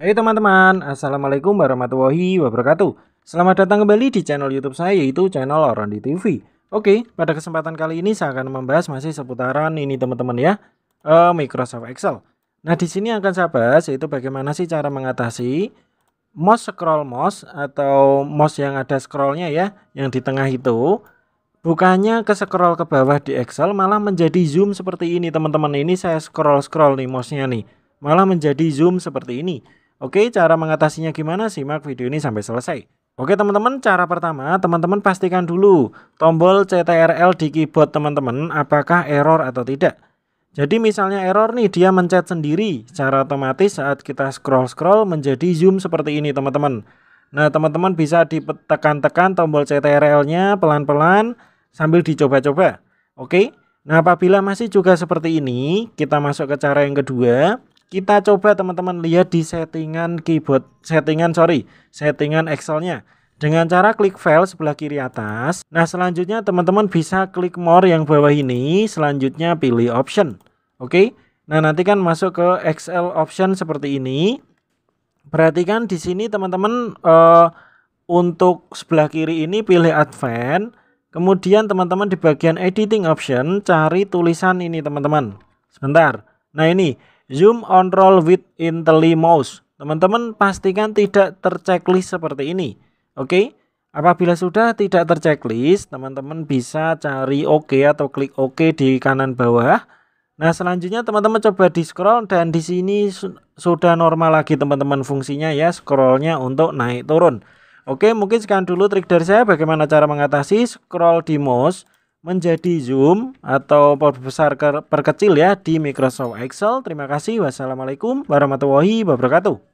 Hai teman-teman, Assalamualaikum warahmatullahi wabarakatuh Selamat datang kembali di channel youtube saya yaitu channel Orandi TV Oke, pada kesempatan kali ini saya akan membahas masih seputaran ini teman-teman ya uh, Microsoft Excel Nah di sini akan saya bahas yaitu bagaimana sih cara mengatasi mouse scroll mouse atau mouse yang ada scrollnya ya Yang di tengah itu Bukannya ke scroll ke bawah di Excel malah menjadi zoom seperti ini teman-teman Ini saya scroll-scroll nih mouse-nya nih Malah menjadi zoom seperti ini Oke, cara mengatasinya gimana? Simak video ini sampai selesai. Oke teman-teman, cara pertama teman-teman pastikan dulu tombol CTRL di keyboard teman-teman apakah error atau tidak. Jadi misalnya error nih dia mencet sendiri secara otomatis saat kita scroll-scroll menjadi zoom seperti ini teman-teman. Nah teman-teman bisa ditekan-tekan tombol CTRL-nya pelan-pelan sambil dicoba-coba. Oke, nah apabila masih juga seperti ini kita masuk ke cara yang kedua kita coba teman-teman lihat di settingan keyboard, settingan sorry, settingan Excelnya. Dengan cara klik file sebelah kiri atas. Nah selanjutnya teman-teman bisa klik more yang bawah ini. Selanjutnya pilih option. Oke. Nah nanti kan masuk ke Excel option seperti ini. Perhatikan di sini teman-teman uh, untuk sebelah kiri ini pilih advance. Kemudian teman-teman di bagian editing option cari tulisan ini teman-teman. Sebentar. Nah ini Zoom on roll with Intelli Mouse. Teman-teman pastikan tidak terchecklist seperti ini. Oke. Okay? Apabila sudah tidak terchecklist, teman-teman bisa cari OK atau klik OK di kanan bawah. Nah, selanjutnya teman-teman coba di scroll dan di sini sudah normal lagi teman-teman fungsinya ya scrollnya untuk naik turun. Oke, mungkin sekian dulu trik dari saya bagaimana cara mengatasi scroll di mouse menjadi zoom atau perbesar perkecil ya di Microsoft Excel. Terima kasih. Wassalamualaikum warahmatullahi wabarakatuh.